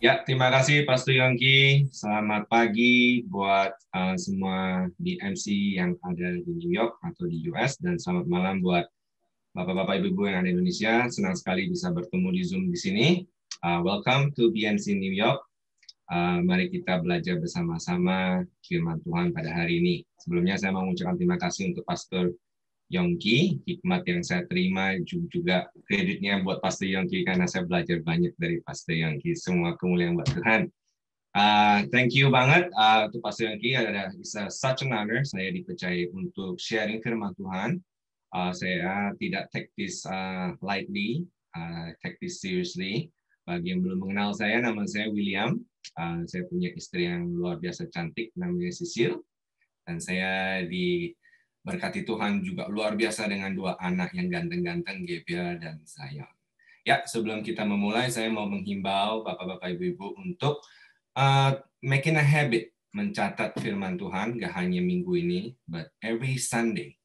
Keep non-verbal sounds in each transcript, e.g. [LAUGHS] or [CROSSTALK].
Ya, terima kasih Pastor Suyongki. Selamat pagi buat uh, semua di MC yang ada di New York atau di US dan selamat malam buat Bapak-bapak Ibu-ibu yang ada di Indonesia. Senang sekali bisa bertemu di Zoom di sini. Uh, welcome to BNC New York. Uh, mari kita belajar bersama-sama firman Tuhan pada hari ini. Sebelumnya saya mau mengucapkan terima kasih untuk Pastor Yongki, hikmat yang saya terima juga kreditnya buat Pastor Yongki karena saya belajar banyak dari Pastor Yongki. Semua kemuliaan buat Tuhan. Uh, thank you banget uh, untuk Pastor Yongki. Ada a such an honor saya dipercaya untuk sharing firman Tuhan. Uh, saya tidak take this uh, lightly, uh, take this seriously. Bagi yang belum mengenal saya, nama saya William. Uh, saya punya istri yang luar biasa cantik, namanya Cecil. Dan saya di Berkati Tuhan juga luar biasa dengan dua anak yang ganteng-ganteng, Gebel dan Sayang. Ya, sebelum kita memulai, saya mau menghimbau Bapak-Bapak Ibu-Ibu untuk uh, making a habit mencatat firman Tuhan gak hanya minggu ini, but every Sunday,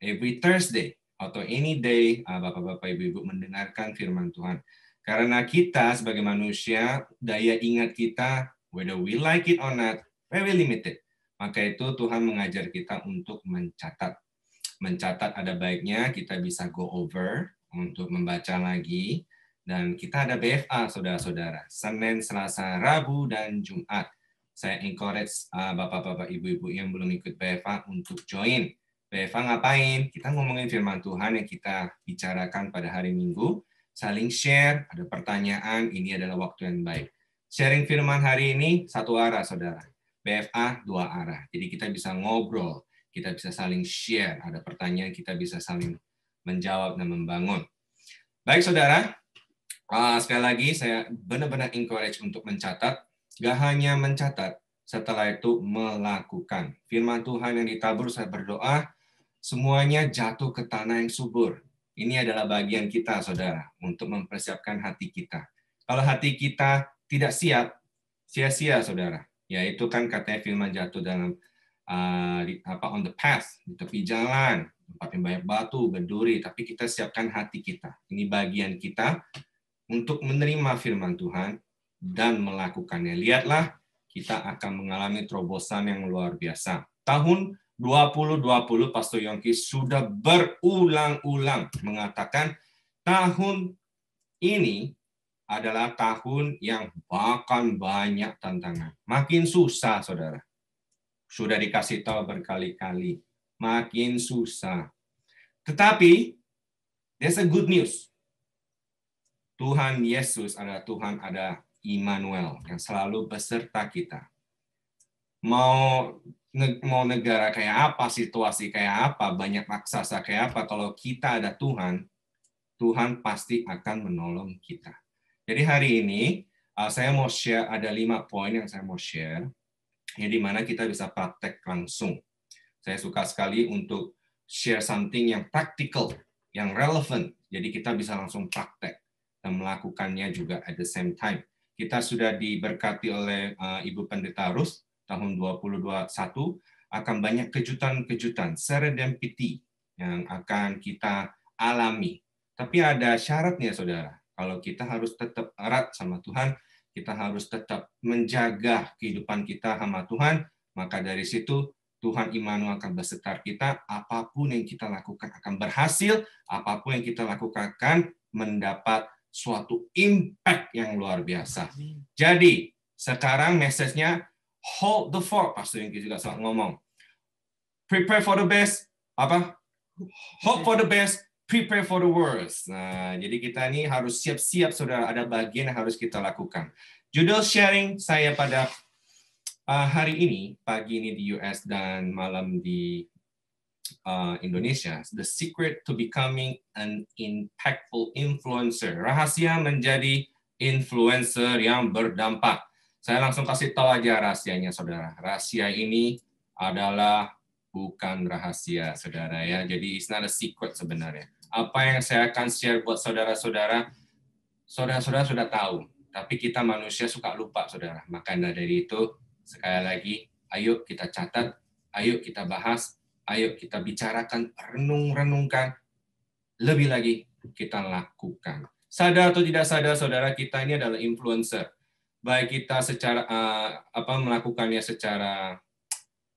every Thursday, atau any day bapak uh, Bapak-Bapak Ibu-Ibu mendengarkan firman Tuhan. Karena kita sebagai manusia, daya ingat kita, whether we like it or not, very limited. Maka itu Tuhan mengajar kita untuk mencatat. Mencatat ada baiknya kita bisa go over untuk membaca lagi. Dan kita ada BFA, saudara-saudara. Senin, Selasa, Rabu, dan Jumat. Saya encourage ah, bapak-bapak, ibu-ibu yang belum ikut BFA untuk join. BFA ngapain? Kita ngomongin firman Tuhan yang kita bicarakan pada hari Minggu. Saling share, ada pertanyaan, ini adalah waktu yang baik. Sharing firman hari ini satu arah, saudara BFA dua arah. Jadi kita bisa ngobrol, kita bisa saling share, ada pertanyaan kita bisa saling menjawab dan membangun. Baik saudara, ah, sekali lagi saya benar-benar encourage untuk mencatat. Gak hanya mencatat, setelah itu melakukan. Firman Tuhan yang ditabur saya berdoa, semuanya jatuh ke tanah yang subur. Ini adalah bagian kita, saudara, untuk mempersiapkan hati kita. Kalau hati kita tidak siap, sia-sia, saudara. Ya itu kan katanya firman jatuh dalam uh, di, apa on the path di tepi jalan tempat yang banyak batu berduri tapi kita siapkan hati kita ini bagian kita untuk menerima firman Tuhan dan melakukannya lihatlah kita akan mengalami terobosan yang luar biasa tahun 2020 Pastor Yongki sudah berulang-ulang mengatakan tahun ini adalah tahun yang bahkan banyak tantangan. Makin susah, saudara. Sudah dikasih tahu berkali-kali. Makin susah. Tetapi, there's a good news. Tuhan Yesus adalah Tuhan ada Immanuel yang selalu beserta kita. Mau mau negara kayak apa, situasi kayak apa, banyak raksasa kayak apa, kalau kita ada Tuhan, Tuhan pasti akan menolong kita. Jadi hari ini uh, saya mau share ada lima poin yang saya mau share, ya di mana kita bisa praktek langsung. Saya suka sekali untuk share something yang practical, yang relevant. Jadi kita bisa langsung praktek dan melakukannya juga at the same time. Kita sudah diberkati oleh uh, Ibu Pendeta Rus tahun 2021 akan banyak kejutan-kejutan serendipity yang akan kita alami. Tapi ada syaratnya saudara kalau kita harus tetap erat sama Tuhan, kita harus tetap menjaga kehidupan kita sama Tuhan, maka dari situ Tuhan Immanuel akan berserta kita, apapun yang kita lakukan akan berhasil, apapun yang kita lakukan akan mendapat suatu impact yang luar biasa. Jadi, sekarang message-nya hold the fort, Pastor Yungki juga sangat ngomong. Prepare for the best, apa? Hope for the best, prepare for the worst. Nah, jadi kita ini harus siap-siap, saudara. Ada bagian yang harus kita lakukan. Judul sharing saya pada uh, hari ini, pagi ini di US dan malam di uh, Indonesia, The Secret to Becoming an Impactful Influencer. Rahasia menjadi influencer yang berdampak. Saya langsung kasih tahu aja rahasianya, saudara. Rahasia ini adalah bukan rahasia, saudara ya. Jadi it's not a secret sebenarnya apa yang saya akan share buat saudara-saudara, saudara-saudara sudah tahu, tapi kita manusia suka lupa, saudara. Maka dari itu, sekali lagi, ayo kita catat, ayo kita bahas, ayo kita bicarakan, renung-renungkan, lebih lagi kita lakukan. Sadar atau tidak sadar, saudara kita ini adalah influencer. Baik kita secara uh, apa melakukannya secara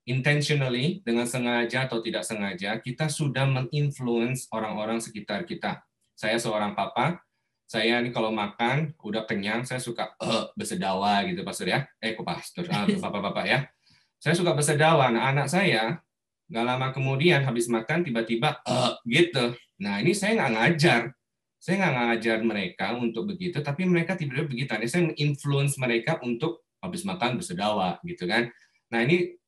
intentionally dengan sengaja atau tidak sengaja kita sudah menginfluence orang-orang sekitar kita. Saya seorang papa, saya ini kalau makan udah kenyang saya suka eh bersedawa gitu pastor ya. Eh kok pastor, bapak-bapak ah, [LAUGHS] ya. Saya suka bersedawa. Nah, anak saya nggak lama kemudian habis makan tiba-tiba eh gitu. Nah ini saya nggak ngajar, saya nggak ngajar mereka untuk begitu, tapi mereka tiba-tiba begitu. Nah, saya menginfluence mereka untuk habis makan bersedawa gitu kan. Nah ini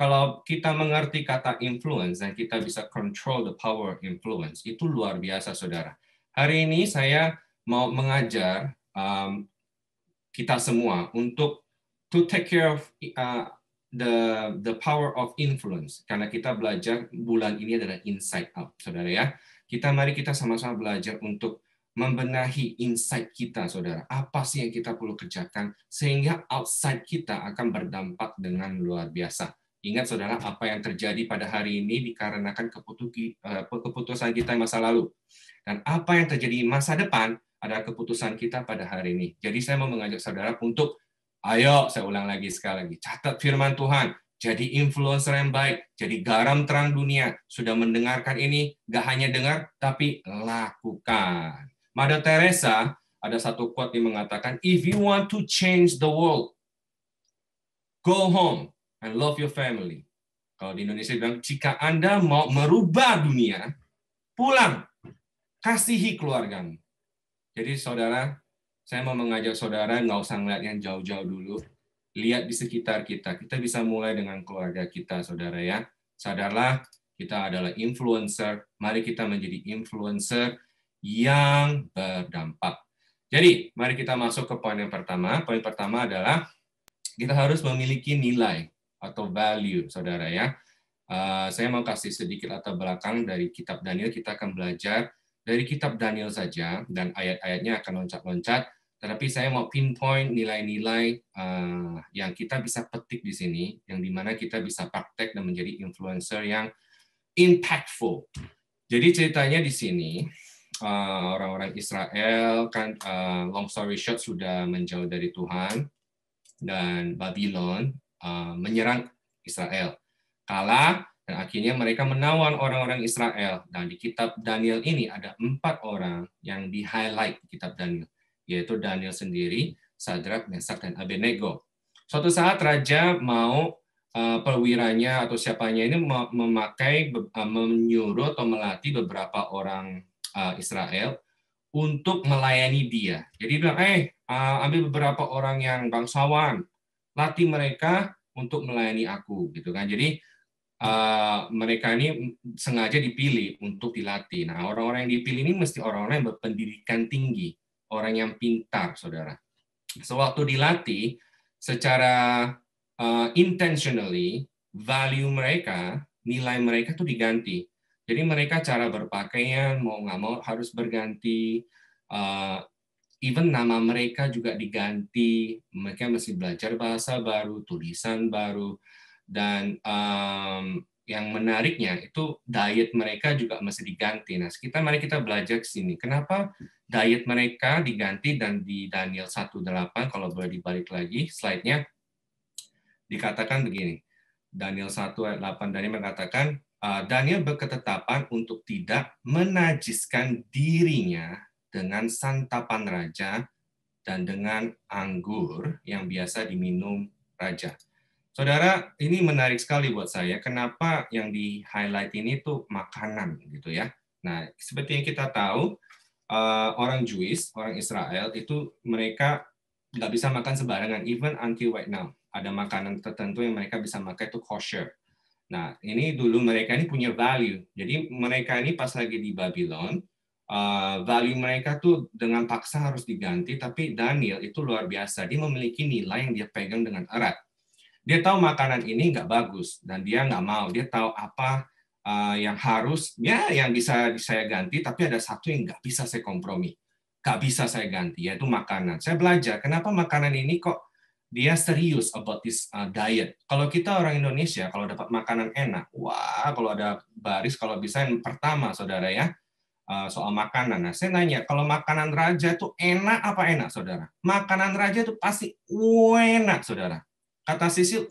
kalau kita mengerti kata influence dan kita bisa control the power influence, itu luar biasa, saudara. Hari ini saya mau mengajar um, kita semua untuk to take care of uh, the the power of influence karena kita belajar bulan ini adalah inside out saudara ya kita mari kita sama-sama belajar untuk membenahi inside kita saudara apa sih yang kita perlu kerjakan sehingga outside kita akan berdampak dengan luar biasa Ingat saudara, apa yang terjadi pada hari ini dikarenakan eh, keputusan kita masa lalu. Dan apa yang terjadi masa depan adalah keputusan kita pada hari ini. Jadi saya mau mengajak saudara untuk, ayo saya ulang lagi sekali lagi, catat firman Tuhan, jadi influencer yang baik, jadi garam terang dunia. Sudah mendengarkan ini, gak hanya dengar, tapi lakukan. Mada Teresa, ada satu quote yang mengatakan, if you want to change the world, go home and love your family. Kalau di Indonesia bilang, jika Anda mau merubah dunia, pulang, kasihi keluarga. Jadi saudara, saya mau mengajak saudara nggak usah ngeliat yang jauh-jauh dulu. Lihat di sekitar kita. Kita bisa mulai dengan keluarga kita, saudara ya. Sadarlah, kita adalah influencer. Mari kita menjadi influencer yang berdampak. Jadi, mari kita masuk ke poin yang pertama. Poin pertama adalah kita harus memiliki nilai atau value, saudara ya. Uh, saya mau kasih sedikit atau belakang dari kitab Daniel. Kita akan belajar dari kitab Daniel saja dan ayat-ayatnya akan loncat-loncat. Tetapi saya mau pinpoint nilai-nilai uh, yang kita bisa petik di sini, yang dimana kita bisa praktek dan menjadi influencer yang impactful. Jadi ceritanya di sini orang eh, orang-orang Israel kan uh, long story short sudah menjauh dari Tuhan dan Babylon Eh, menyerang Israel. Kalah dan akhirnya mereka menawan orang-orang Israel. Dan di kitab Daniel ini ada empat orang yang di-highlight di kitab Daniel, yaitu Daniel sendiri, Sadrak, Mesak, dan Abednego. Suatu saat raja mau eh, perwiranya atau siapanya ini memakai eh, menyuruh atau melatih beberapa orang Israel untuk melayani dia. Jadi bilang, eh ambil beberapa orang yang bangsawan, latih mereka untuk melayani aku gitu kan jadi uh, mereka ini sengaja dipilih untuk dilatih nah orang-orang yang dipilih ini mesti orang-orang yang berpendidikan tinggi orang yang pintar saudara sewaktu dilatih secara uh, intentionally value mereka nilai mereka tuh diganti jadi mereka cara berpakaian mau nggak mau harus berganti eh, even nama mereka juga diganti mereka masih belajar bahasa baru tulisan baru dan um, yang menariknya itu diet mereka juga masih diganti. Nah, kita mari kita belajar ke sini. Kenapa diet mereka diganti dan di Daniel 1:8 kalau boleh dibalik lagi slide-nya dikatakan begini. Daniel 1:8 Daniel mengatakan ah, Daniel berketetapan untuk tidak menajiskan dirinya dengan santapan raja dan dengan anggur yang biasa diminum raja. Saudara, ini menarik sekali buat saya. Kenapa yang di highlight ini tuh makanan gitu ya? Nah, seperti yang kita tahu, eh, orang Jewish, orang Israel itu mereka nggak bisa makan sembarangan, even until right now. Ada makanan tertentu yang mereka bisa makan itu kosher. Nah, ini dulu mereka ini punya value. Jadi mereka ini pas lagi di Babylon, uh, value mereka tuh dengan paksa harus diganti, tapi Daniel itu luar biasa. Dia memiliki nilai yang dia pegang dengan erat. Dia tahu makanan ini nggak bagus dan dia nggak mau. Dia tahu apa uh, yang harus, ya yang bisa saya ganti, tapi ada satu yang nggak bisa saya kompromi, nggak bisa saya ganti, yaitu makanan. Saya belajar kenapa makanan ini kok dia serius about this uh, diet. Kalau kita orang Indonesia, kalau dapat makanan enak, wah, kalau ada baris, kalau bisa yang pertama, saudara ya, Eh, soal makanan. Nah, saya nanya, kalau makanan raja itu enak apa enak, saudara? Makanan raja itu pasti enak, saudara. Kata Sisil,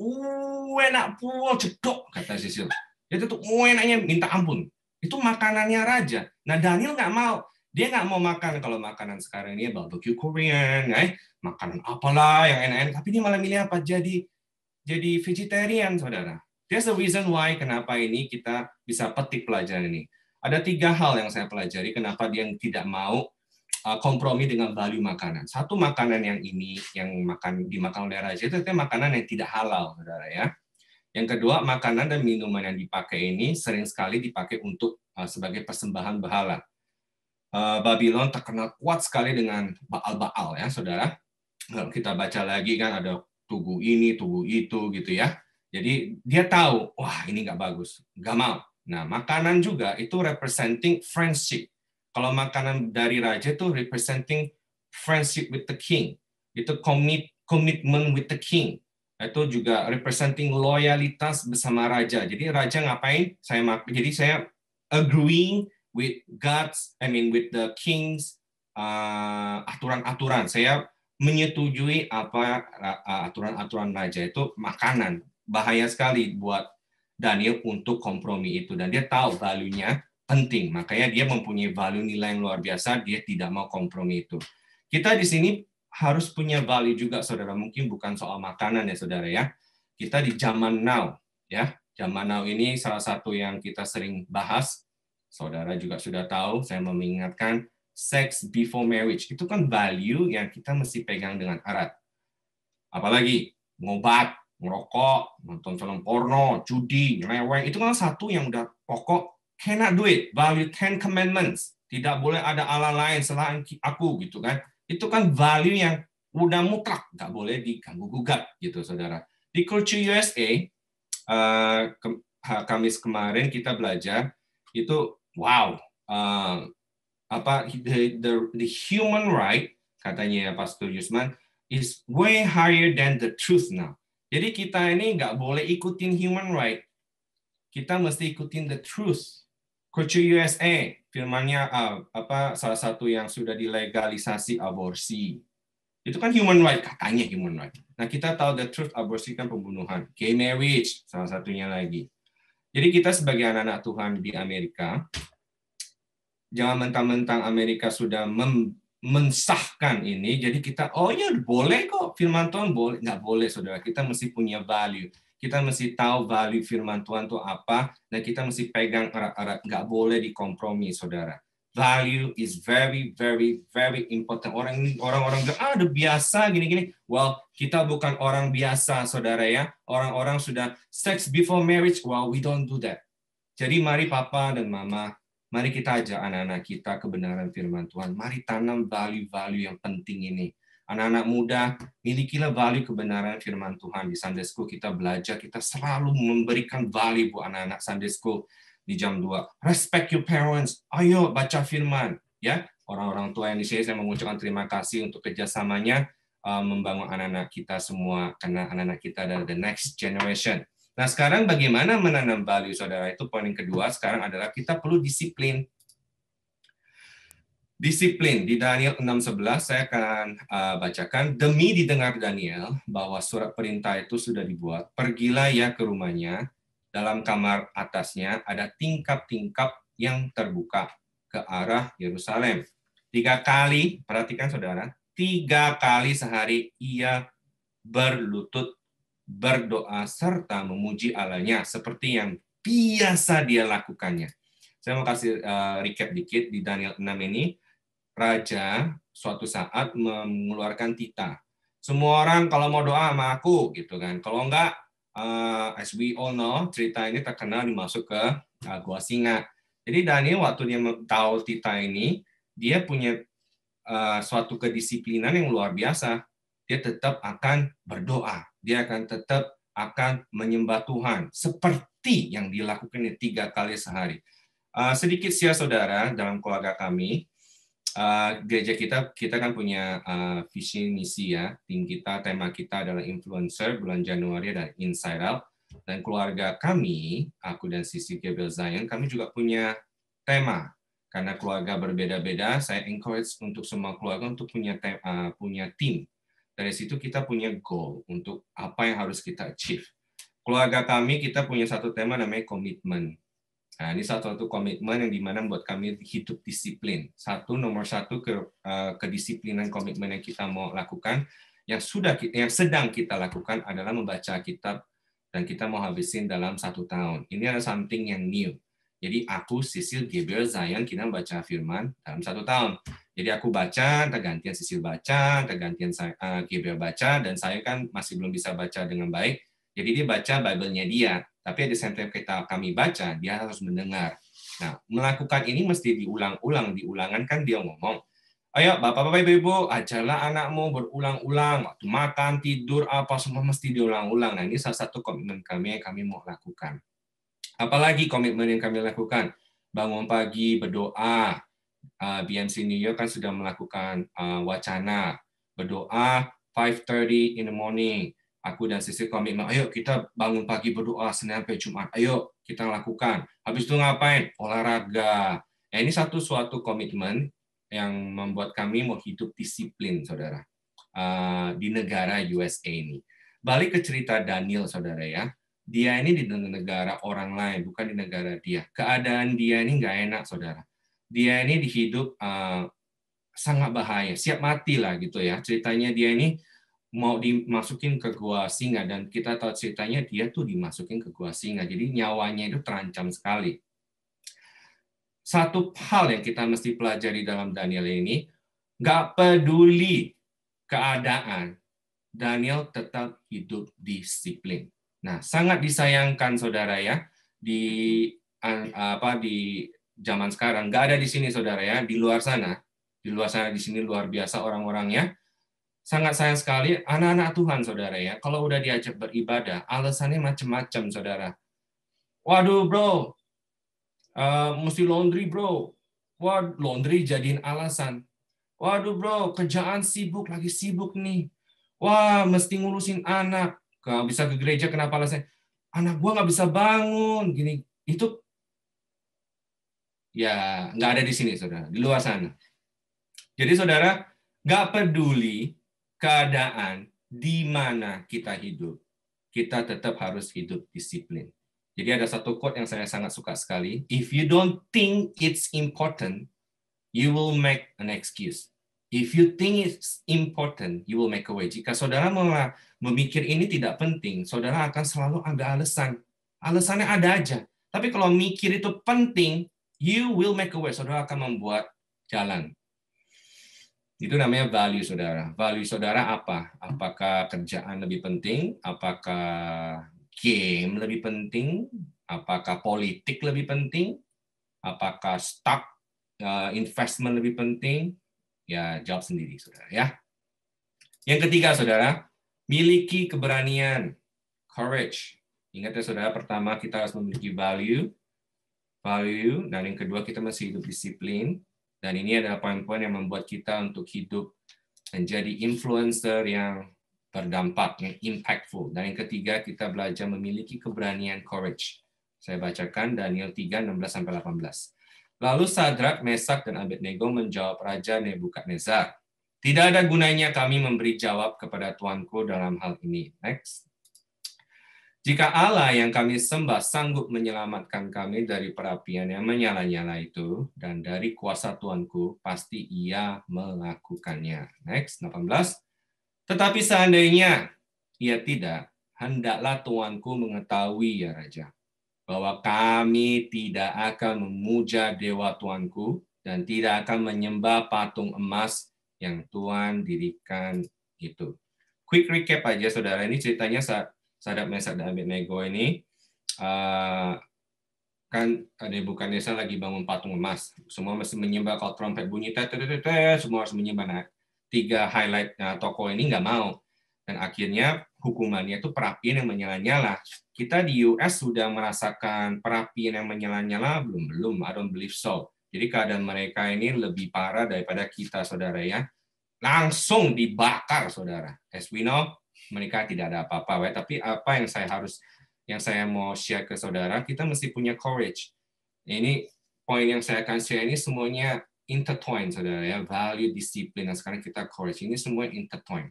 enak pul cedok kata Sisil. Itu tuh enaknya minta ampun. Itu makanannya raja. Nah, Daniel nggak mau. Dia nggak mau makan kalau makanan sekarang ini barbecue Korean, eh, makanan apalah yang enak-enak. Tapi ini malah milih apa? Jadi jadi vegetarian, saudara. there's a reason why kenapa ini kita bisa petik pelajaran ini ada tiga hal yang saya pelajari kenapa dia tidak mau uh, kompromi dengan value makanan. Satu makanan yang ini yang makan dimakan oleh raja itu makanan yang tidak halal, saudara ya. Yang kedua, makanan dan minuman yang dipakai ini sering sekali dipakai untuk uh, sebagai persembahan berhala. Uh, Babylon terkenal kuat sekali dengan baal-baal ya, saudara. Kalau kita baca lagi kan ada tugu ini, tugu itu gitu ya. Jadi dia tahu, wah ini nggak bagus, nggak mau. Nah, makanan juga itu representing friendship. Kalau makanan dari raja itu representing friendship with the king. Itu commit, commitment with the king. Itu juga representing loyalitas bersama raja. Jadi raja ngapain? Saya jadi saya agreeing with God's, I mean with the king's uh, aturan-aturan. Uh, saya menyetujui apa uh, aturan-aturan raja itu makanan bahaya sekali buat Daniel untuk kompromi itu dan dia tahu value-nya penting. Makanya dia mempunyai value nilai yang luar biasa, dia tidak mau kompromi itu. Kita di sini harus punya value juga Saudara, mungkin bukan soal makanan ya Saudara ya. Kita di zaman now ya. Zaman now ini salah satu yang kita sering bahas. Saudara juga sudah tahu, saya mengingatkan sex before marriage. Itu kan value yang kita mesti pegang dengan erat. Apalagi ngobat merokok, nonton film porno, judi, nyeleweng, itu kan satu yang udah pokok cannot do it value ten commandments tidak boleh ada ala lain selain aku gitu kan itu kan value yang udah mutlak nggak boleh diganggu gugat gitu saudara di culture USA uh, eh, Kamis kemarin kita belajar itu wow uh, apa the, the the human right katanya ya Pastor Yusman is way higher than the truth now jadi kita ini nggak boleh ikutin human right. Kita mesti ikutin the truth. Kocu USA firmannya uh, apa salah satu yang sudah dilegalisasi aborsi. Itu kan human right katanya human right. Nah, kita tahu the truth aborsi kan pembunuhan. Gay marriage salah satunya lagi. Jadi kita sebagai anak-anak Tuhan di Amerika jangan mentang-mentang Amerika sudah mem mensahkan ini, jadi kita, oh ya boleh kok firman Tuhan, boleh. Nggak boleh, saudara. Kita mesti punya value. Kita mesti tahu value firman Tuhan itu apa, dan kita mesti pegang erat-erat. Nggak boleh dikompromi, saudara. Value is very, very, very important. Orang ini orang-orang bilang, ah, udah biasa gini-gini. Well, kita bukan orang biasa, saudara ya. Orang-orang sudah sex before marriage. Well, we don't do that. Jadi mari papa dan mama Mari kita ajak anak-anak kita kebenaran firman Tuhan. Mari tanam value-value yang penting ini. Anak-anak muda, milikilah value kebenaran firman Tuhan. Di Sunday School kita belajar, kita selalu memberikan value buat anak-anak Sunday School di jam 2. Respect your parents. Ayo baca firman. ya Orang-orang tua yang di sini, saya mengucapkan terima kasih untuk kerjasamanya uh, membangun anak-anak kita semua karena anak-anak kita adalah the next generation. Nah, sekarang bagaimana menanam value, saudara? Itu poin yang kedua. Sekarang adalah kita perlu disiplin. Disiplin di Daniel 6:11 saya akan uh, bacakan demi didengar Daniel bahwa surat perintah itu sudah dibuat pergilah ya ke rumahnya dalam kamar atasnya ada tingkap-tingkap yang terbuka ke arah Yerusalem tiga kali perhatikan saudara tiga kali sehari ia berlutut berdoa serta memuji Allahnya seperti yang biasa dia lakukannya. Saya mau kasih eh, recap dikit di Daniel 6 ini. Raja suatu saat mengeluarkan tita. Semua orang kalau mau doa sama aku gitu kan. Kalau enggak eh, as we all know cerita ini terkenal dimasuk ke eh, gua singa. Jadi Daniel waktu dia tahu tita ini, dia punya suatu kedisiplinan yang luar biasa. Dia tetap akan berdoa dia akan tetap akan menyembah Tuhan seperti yang dilakukan tiga kali sehari. Uh, sedikit sia saudara dalam keluarga kami, uh, gereja kita kita kan punya uh, visi misi ya. Tim kita tema kita adalah influencer bulan Januari dan inside out. Dan keluarga kami, aku dan Sisi Gabriel Zion, kami juga punya tema karena keluarga berbeda-beda. Saya encourage untuk semua keluarga untuk punya tema, uh, punya tim dari situ kita punya goal untuk apa yang harus kita achieve. Keluarga kami kita punya satu tema namanya komitmen. Nah, ini satu satu komitmen yang dimana buat kami hidup disiplin. Satu nomor satu ke uh, kedisiplinan komitmen yang kita mau lakukan, yang sudah yang sedang kita lakukan adalah membaca kitab dan kita mau habisin dalam satu tahun. Ini adalah something yang new. Jadi aku, Sisil, Gabriel, Zion, kita membaca firman dalam satu tahun. Jadi aku baca, tergantian gantian Sisil baca, tergantian gantian uh, Gabriel baca, dan saya kan masih belum bisa baca dengan baik. Jadi dia baca Bible-nya dia, tapi ada same kita kami baca, dia harus mendengar. Nah, melakukan ini mesti diulang-ulang, diulangan kan dia ngomong. Ayo, bapak-bapak, ibu-ibu, ajarlah anakmu berulang-ulang, waktu makan, tidur, apa semua mesti diulang-ulang. Nah, ini salah satu komitmen kami yang kami mau lakukan. Apalagi komitmen yang kami lakukan, bangun pagi, berdoa, uh, BMC New York kan sudah melakukan uh, wacana berdoa 5.30 in the morning. Aku dan sisi komitmen, ayo kita bangun pagi berdoa Senin sampai Jumat. Ayo kita lakukan. Habis itu ngapain? Olahraga. Eh ini satu suatu komitmen yang membuat kami mau hidup disiplin, saudara. Uh, di negara USA ini. Balik ke cerita Daniel, saudara ya. Dia ini di negara orang lain, bukan di negara dia. Keadaan dia ini nggak enak, saudara dia ini dihidup uh, eh, sangat bahaya, siap mati lah gitu ya. Ceritanya dia ini mau dimasukin ke gua singa dan kita tahu ceritanya dia tuh dimasukin ke gua singa. Jadi nyawanya itu terancam sekali. Satu hal yang kita mesti pelajari dalam Daniel ini, nggak peduli keadaan, Daniel tetap hidup disiplin. Nah, sangat disayangkan saudara ya di apa di zaman sekarang. Nggak ada di sini, saudara ya, di luar sana. Di luar sana, di sini luar biasa orang-orangnya. Sangat sayang sekali anak-anak Tuhan, saudara ya. Kalau udah diajak beribadah, alasannya macam-macam, saudara. Waduh, bro, uh, mesti laundry, bro. waduh laundry jadiin alasan. Waduh, bro, kerjaan sibuk, lagi sibuk nih. Wah, mesti ngurusin anak. Gak bisa ke gereja, kenapa alasannya? Anak gua nggak bisa bangun, gini. Itu ya nggak ada di sini saudara, di luar sana. Jadi saudara nggak peduli keadaan di mana kita hidup, kita tetap harus hidup disiplin. Jadi ada satu quote yang saya sangat suka sekali. If you don't think it's important, you will make an excuse. If you think it's important, you will make a way. Jika saudara memikir ini tidak penting, saudara akan selalu ada alasan. Alasannya ada aja. Tapi kalau mikir itu penting, You will make a way. Saudara akan membuat jalan. Itu namanya value saudara. Value saudara apa? Apakah kerjaan lebih penting? Apakah game lebih penting? Apakah politik lebih penting? Apakah stock eh, investment lebih penting? Ya, jawab sendiri saudara ya. Yang ketiga saudara, miliki keberanian, courage. Ingat ya saudara, pertama kita harus memiliki value, value, dan yang kedua kita masih hidup disiplin. Dan ini adalah poin-poin yang membuat kita untuk hidup menjadi influencer yang berdampak, yang impactful. Dan yang ketiga, kita belajar memiliki keberanian courage. Saya bacakan Daniel 3, 16-18. Lalu Sadrak, Mesak, dan Abednego menjawab Raja Nebukadnezar, tidak ada gunanya kami memberi jawab kepada tuanku dalam hal ini. Next. Jika Allah yang kami sembah sanggup menyelamatkan kami dari perapian yang menyala-nyala itu dan dari kuasa Tuanku, pasti ia melakukannya. Next, 18. Tetapi seandainya ia tidak, hendaklah Tuanku mengetahui ya Raja, bahwa kami tidak akan memuja Dewa Tuanku dan tidak akan menyembah patung emas yang Tuhan dirikan itu. Quick recap aja saudara, ini ceritanya saat sadap Mesak dan Amit ini uh, kan ada bukan desa lagi bangun patung emas. Semua mesti menyembah kalau trompet bunyi -tete, semua harus menyembah. Nah, tiga highlight nah, toko ini nggak mau. Dan akhirnya hukumannya itu perapian yang menyala-nyala. Kita di US sudah merasakan perapian yang menyala-nyala belum belum, I don't believe so. Jadi keadaan mereka ini lebih parah daripada kita, saudara ya. Langsung dibakar, saudara. As we know, menikah tidak ada apa-apa, ya. tapi apa yang saya harus yang saya mau share ke saudara, kita mesti punya courage. Ini poin yang saya akan share ini semuanya intertwined, saudara ya, value, disiplin, dan sekarang kita courage. Ini semua intertwined.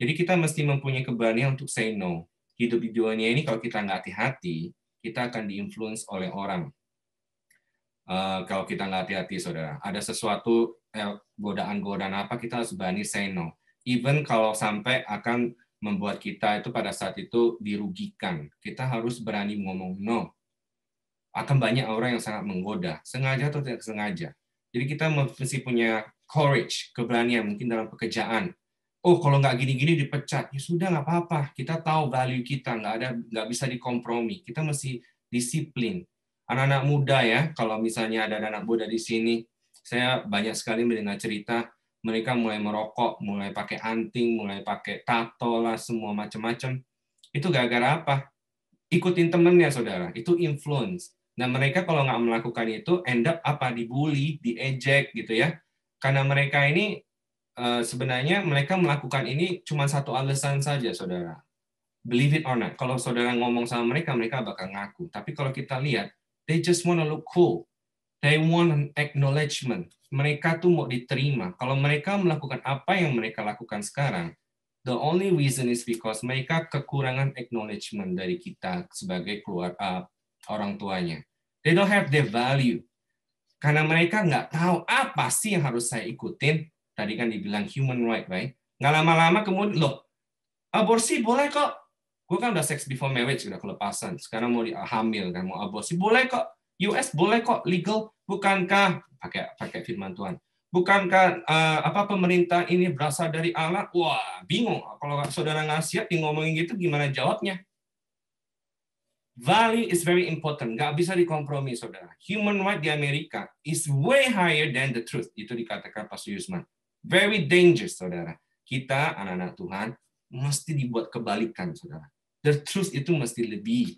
Jadi kita mesti mempunyai keberanian untuk say no. Hidup di dunia ini kalau kita nggak hati-hati, kita akan diinfluence oleh orang. Uh, kalau kita nggak hati-hati, saudara, ada sesuatu godaan eh, godaan-godaan apa kita harus berani say no. Even kalau sampai akan membuat kita itu pada saat itu dirugikan. Kita harus berani ngomong no. Akan banyak orang yang sangat menggoda, sengaja atau tidak sengaja. Jadi kita mesti punya courage, keberanian mungkin dalam pekerjaan. Oh, kalau nggak gini-gini dipecat, ya sudah nggak apa-apa. Kita tahu value kita, nggak ada, nggak bisa dikompromi. Kita mesti disiplin. Anak-anak muda ya, kalau misalnya ada anak muda di sini, saya banyak sekali mendengar cerita mereka mulai merokok, mulai pakai anting, mulai pakai tato lah, semua macam-macam. Itu gara-gara apa? Ikutin temennya, saudara. Itu influence. Nah mereka kalau nggak melakukan itu, end up apa? Dibully, diejek gitu ya. Karena mereka ini eh, sebenarnya mereka melakukan ini cuma satu alasan saja, saudara. Believe it or not. Kalau saudara ngomong sama mereka, mereka bakal ngaku. Tapi kalau kita lihat, they just wanna look cool. They want an acknowledgement mereka tuh mau diterima. Kalau mereka melakukan apa yang mereka lakukan sekarang, the only reason is because mereka kekurangan acknowledgement dari kita sebagai keluarga uh, orang tuanya. They don't have their value. Karena mereka nggak tahu apa sih yang harus saya ikutin. Tadi kan dibilang human right, right? Nggak lama-lama kemudian, loh, aborsi boleh kok. Gue kan udah sex before marriage, udah kelepasan. Sekarang mau hamil, kan mau aborsi. Boleh kok. US boleh kok legal, bukankah pakai pakai firman Tuhan? Bukankah uh, apa pemerintah ini berasal dari Allah? Wah, bingung. Kalau saudara nggak siap ngomongin gitu, gimana jawabnya? Value is very important. Nggak bisa dikompromi, saudara. Human right di Amerika is way higher than the truth. Itu dikatakan Pastor Yusman. Very dangerous, saudara. Kita, anak-anak Tuhan, mesti dibuat kebalikan, saudara. The truth itu mesti lebih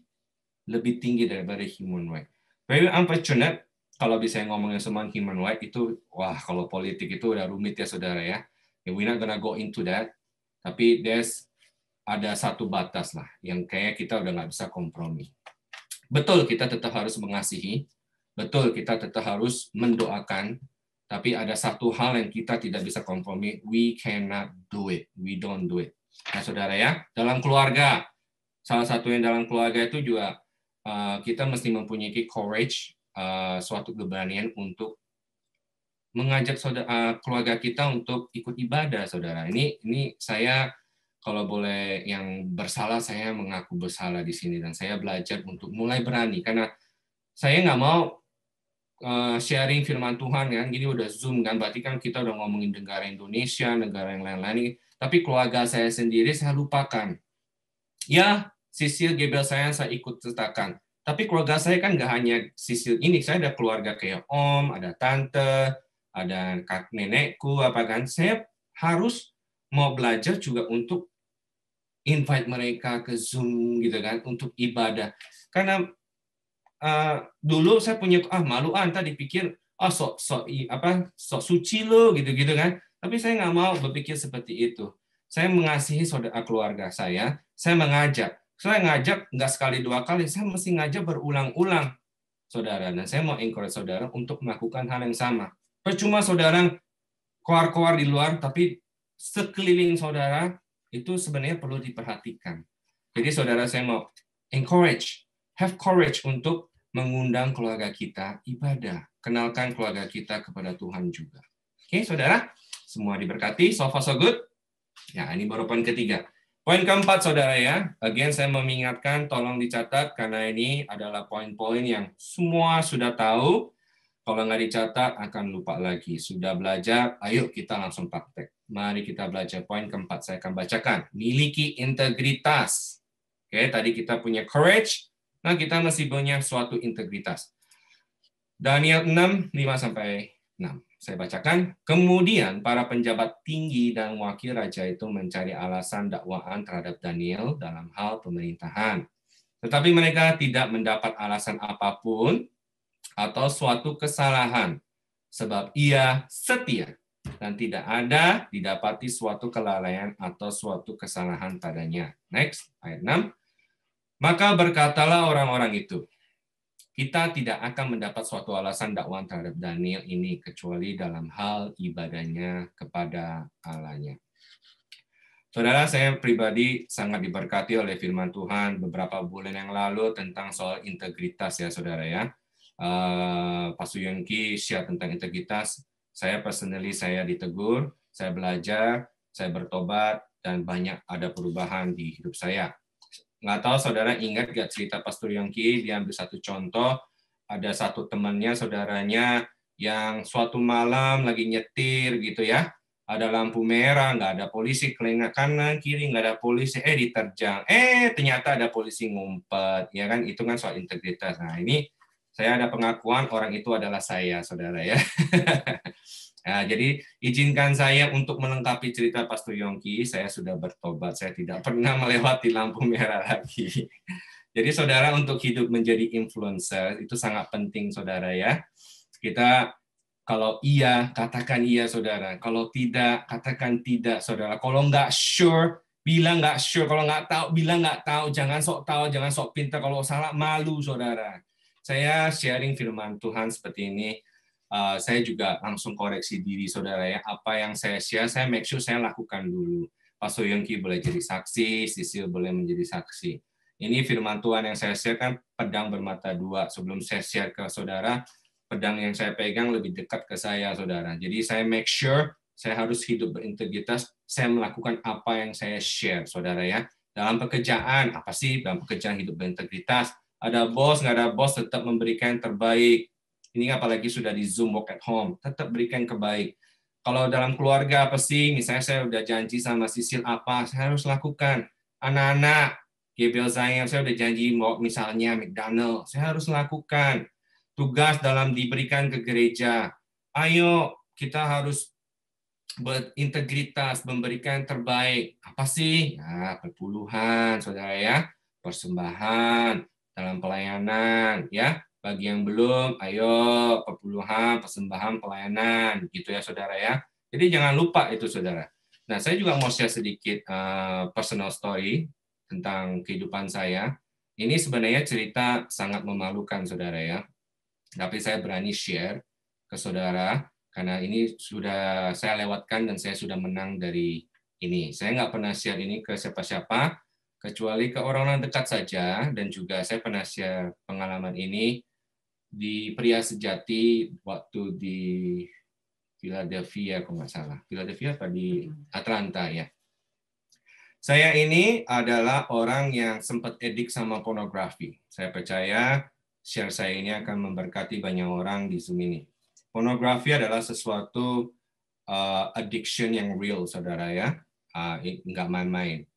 lebih tinggi daripada human right very unfortunate kalau bisa ngomongin semua human right itu wah kalau politik itu udah rumit ya saudara ya. We're not gonna go into that. Tapi there's ada satu batas lah yang kayak kita udah nggak bisa kompromi. Betul kita tetap harus mengasihi, betul kita tetap harus mendoakan, tapi ada satu hal yang kita tidak bisa kompromi, we cannot do it, we don't do it. Nah saudara ya, dalam keluarga, salah satu yang dalam keluarga itu juga Eh, kita mesti mempunyai courage, eh, suatu keberanian untuk mengajak saudara eh, keluarga kita untuk ikut ibadah, saudara. Ini ini saya kalau boleh yang bersalah saya mengaku bersalah di sini dan saya belajar untuk mulai berani karena saya nggak mau sharing firman Tuhan kan gini udah zoom kan berarti kan kita udah ngomongin negara Indonesia negara yang lain-lain tapi keluarga saya sendiri saya lupakan ya sisil gebel saya saya ikut sertakan. Tapi keluarga saya kan nggak hanya sisil ini, saya ada keluarga kayak om, ada tante, ada kak nenekku, apa kan. Saya harus mau belajar juga untuk invite mereka ke Zoom gitu kan, untuk ibadah. Karena uh, dulu saya punya ah maluan tadi pikir ah oh, sok sok apa sok suci lo gitu gitu kan. Tapi saya nggak mau berpikir seperti itu. Saya mengasihi saudara keluarga saya. Saya mengajak. Saya ngajak nggak sekali dua kali, saya mesti ngajak berulang-ulang, saudara. Dan saya mau encourage saudara untuk melakukan hal yang sama. Percuma saudara keluar-keluar di luar, tapi sekeliling saudara itu sebenarnya perlu diperhatikan. Jadi saudara saya mau encourage, have courage untuk mengundang keluarga kita ibadah. Kenalkan keluarga kita kepada Tuhan juga. Oke, okay, saudara, semua diberkati. So far so good. Ya, ini baru poin ketiga. Poin keempat, saudara ya. Bagian saya mengingatkan, tolong dicatat karena ini adalah poin-poin yang semua sudah tahu. Kalau nggak dicatat, akan lupa lagi. Sudah belajar, ayo kita langsung praktek. Mari kita belajar poin keempat. Saya akan bacakan. Miliki integritas. Oke, tadi kita punya courage. Nah, kita masih punya suatu integritas. Daniel 6, 5 sampai 6. Nah, saya bacakan, kemudian para penjabat tinggi dan wakil raja itu mencari alasan dakwaan terhadap Daniel dalam hal pemerintahan. Tetapi mereka tidak mendapat alasan apapun atau suatu kesalahan sebab ia setia dan tidak ada didapati suatu kelalaian atau suatu kesalahan padanya. Next, ayat 6. Maka berkatalah orang-orang itu, kita tidak akan mendapat suatu alasan dakwaan terhadap Daniel ini kecuali dalam hal ibadahnya kepada Allahnya. Saudara, saya pribadi sangat diberkati oleh firman Tuhan beberapa bulan yang lalu tentang soal integritas ya saudara ya. Uh, eh, Pak Suyengki share tentang integritas. Saya personally saya ditegur, saya belajar, saya bertobat, dan banyak ada perubahan di hidup saya. Nggak tahu saudara ingat nggak cerita Pastor Yongki, dia ambil satu contoh, ada satu temannya, saudaranya, yang suatu malam lagi nyetir gitu ya, ada lampu merah, nggak ada polisi, kelengah kanan, kiri, nggak ada polisi, eh diterjang, eh ternyata ada polisi ngumpet, ya kan, itu kan soal integritas. Nah ini saya ada pengakuan orang itu adalah saya, saudara ya. [LAUGHS] Nah, jadi izinkan saya untuk melengkapi cerita Pastor Yongki. Saya sudah bertobat, saya tidak [LAUGHS] pernah melewati lampu merah lagi. Jadi saudara untuk hidup menjadi influencer itu sangat penting saudara ya. Kita kalau iya katakan iya saudara. Kalau tidak katakan tidak saudara. Kalau nggak sure bilang nggak sure. Kalau nggak tahu bilang nggak tahu. Jangan sok tahu, jangan sok pinter Kalau salah malu saudara. Saya sharing firman Tuhan seperti ini Eh, saya juga langsung koreksi diri saudara ya apa yang saya share saya make sure saya lakukan dulu Pak Soyongki boleh jadi saksi Sisil boleh menjadi saksi ini firman Tuhan yang saya share kan pedang bermata dua sebelum saya share ke saudara pedang yang saya pegang lebih dekat ke saya saudara jadi saya make sure saya harus hidup berintegritas saya melakukan apa yang saya share saudara ya dalam pekerjaan apa sih dalam pekerjaan hidup berintegritas ada bos nggak ada bos tetap memberikan yang terbaik ini apalagi sudah di Zoom work at home, tetap berikan kebaik. Kalau dalam keluarga apa sih, misalnya saya sudah janji sama Sisil apa, saya harus lakukan. Anak-anak, Gabriel saya, saya sudah janji mau misalnya McDonald, saya harus lakukan. Tugas dalam diberikan ke gereja, ayo kita harus berintegritas, memberikan terbaik. Apa sih? Nah, perpuluhan, saudara ya, persembahan, dalam pelayanan, ya bagi yang belum, ayo perpuluhan, persembahan, pelayanan, gitu ya saudara ya. Jadi jangan lupa itu saudara. Nah, saya juga mau share sedikit uh, personal story tentang kehidupan saya. Ini sebenarnya cerita sangat memalukan, saudara ya. Tapi saya berani share ke saudara karena ini sudah saya lewatkan dan saya sudah menang dari ini. Saya nggak pernah share ini ke siapa-siapa kecuali ke orang-orang dekat saja dan juga saya pernah share pengalaman ini di pria sejati waktu di Philadelphia kalau nggak salah Philadelphia apa di Atlanta ya saya ini adalah orang yang sempat edik sama pornografi saya percaya share saya ini akan memberkati banyak orang di Zoom ini pornografi adalah sesuatu uh, addiction yang real saudara ya uh, nggak main-main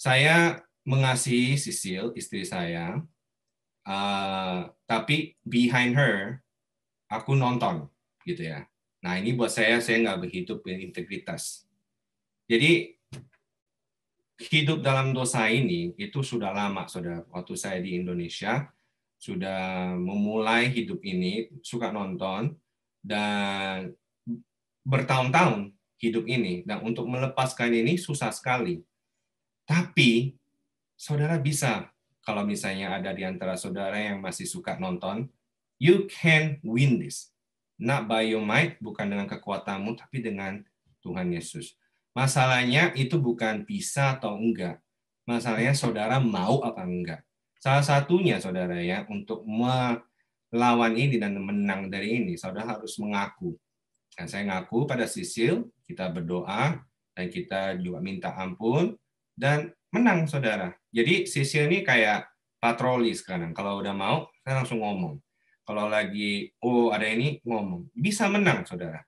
saya mengasihi Sisil istri saya Uh, tapi behind her aku nonton gitu ya. Nah ini buat saya saya nggak begitu integritas. Jadi hidup dalam dosa ini itu sudah lama sudah waktu saya di Indonesia sudah memulai hidup ini suka nonton dan bertahun-tahun hidup ini dan untuk melepaskan ini susah sekali. Tapi saudara bisa kalau misalnya ada di antara saudara yang masih suka nonton, you can win this. Not by your might, bukan dengan kekuatanmu, tapi dengan Tuhan Yesus. Masalahnya itu bukan bisa atau enggak. Masalahnya saudara mau apa enggak. Salah satunya saudara ya, untuk melawan ini dan menang dari ini, saudara harus mengaku. Dan saya ngaku pada sisil, kita berdoa, dan kita juga minta ampun, dan menang saudara jadi Sisil ini kayak patroli sekarang. Kalau udah mau, saya langsung ngomong. Kalau lagi, oh ada ini, ngomong. Bisa menang, saudara.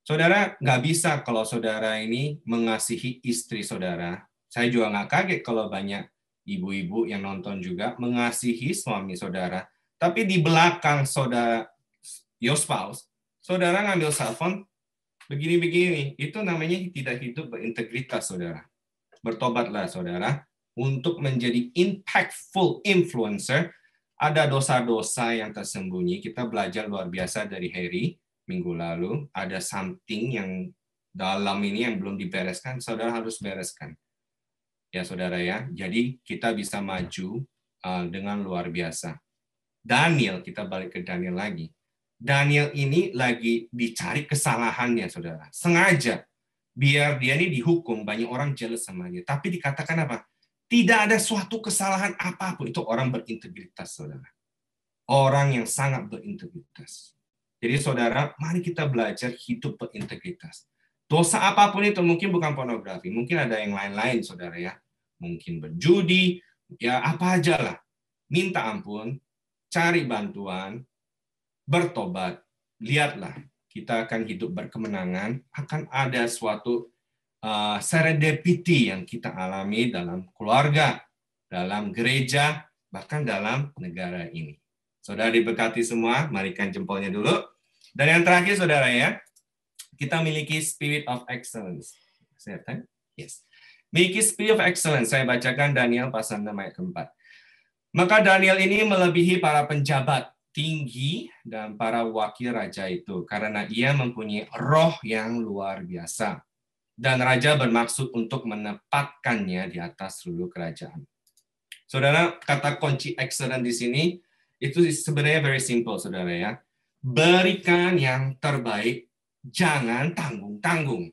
Saudara nggak bisa kalau saudara ini mengasihi istri saudara. Saya juga nggak kaget kalau banyak ibu-ibu yang nonton juga mengasihi suami saudara. Tapi di belakang saudara, your spouse, saudara ngambil salfon begini-begini. Itu namanya tidak hidup berintegritas, saudara. Bertobatlah, saudara untuk menjadi impactful influencer, ada dosa-dosa yang tersembunyi. Kita belajar luar biasa dari Harry minggu lalu. Ada something yang dalam ini yang belum dibereskan, saudara harus bereskan. Ya, saudara ya. Jadi kita bisa maju uh, dengan luar biasa. Daniel, kita balik ke Daniel lagi. Daniel ini lagi dicari kesalahannya, saudara. Sengaja biar dia ini dihukum, banyak orang jelas sama dia. Tapi dikatakan apa? Tidak ada suatu kesalahan apapun. Itu orang berintegritas, saudara. Orang yang sangat berintegritas. Jadi saudara, mari kita belajar hidup berintegritas. Dosa apapun itu mungkin bukan pornografi, mungkin ada yang lain-lain saudara ya. Mungkin berjudi, ya apa aja lah. Minta ampun, cari bantuan, bertobat. Lihatlah, kita akan hidup berkemenangan, akan ada suatu Eh, serendipity yang kita alami dalam keluarga, dalam gereja, bahkan dalam negara ini. Saudara diberkati semua, marikan jempolnya dulu. Dan yang terakhir saudara ya, kita miliki spirit of excellence. Saya Yes. Miliki spirit of excellence. Saya bacakan Daniel pasal 6 ayat keempat. Maka Daniel ini melebihi para penjabat tinggi dan para wakil raja itu karena ia mempunyai roh yang luar biasa dan raja bermaksud untuk menempatkannya di atas seluruh kerajaan. Saudara, kata kunci excellent di sini itu sebenarnya very simple, saudara ya. Berikan yang terbaik, jangan tanggung-tanggung.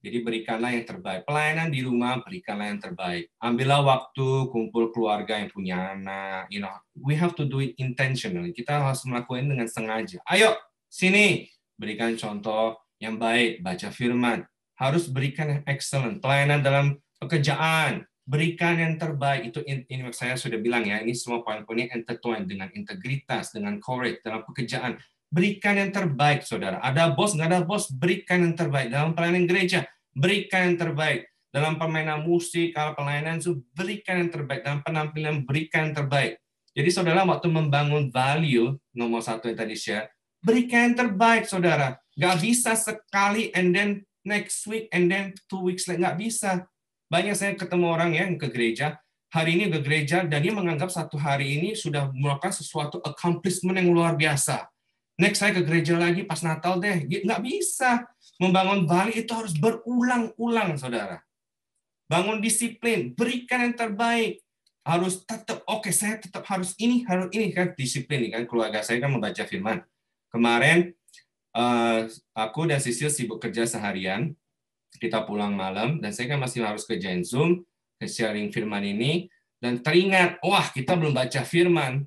Jadi berikanlah yang terbaik. Pelayanan di rumah, berikanlah yang terbaik. Ambillah waktu, kumpul keluarga yang punya anak. You know, we have to do it intentionally. Kita harus melakukan dengan sengaja. Ayo, sini, berikan contoh yang baik. Baca firman, harus berikan yang excellent, pelayanan dalam pekerjaan, berikan yang terbaik. Itu ini saya sudah bilang ya, ini semua poin-poinnya intertwined dengan integritas, dengan courage dalam pekerjaan. Berikan yang terbaik, saudara. Ada bos, nggak ada bos, berikan yang terbaik. Dalam pelayanan gereja, berikan yang terbaik. Dalam permainan musik, kalau pelayanan itu, berikan yang terbaik. Dalam penampilan, berikan yang terbaik. Jadi saudara waktu membangun value, nomor satu yang tadi share, berikan yang terbaik, saudara. Nggak bisa sekali and then next week, and then two weeks lagi. Nggak bisa. Banyak saya ketemu orang ya, yang ke gereja, hari ini ke gereja, dan dia menganggap satu hari ini sudah melakukan sesuatu accomplishment yang luar biasa. Next saya ke gereja lagi pas Natal deh. Nggak bisa. Membangun Bali itu harus berulang-ulang, saudara. Bangun disiplin, berikan yang terbaik, harus tetap oke okay, saya tetap harus ini harus ini kan disiplin kan keluarga saya kan membaca firman kemarin Eh, aku dan Sisil sibuk kerja seharian. Kita pulang malam dan saya kan masih harus kerjain Zoom, sharing firman ini dan teringat, wah kita belum baca firman.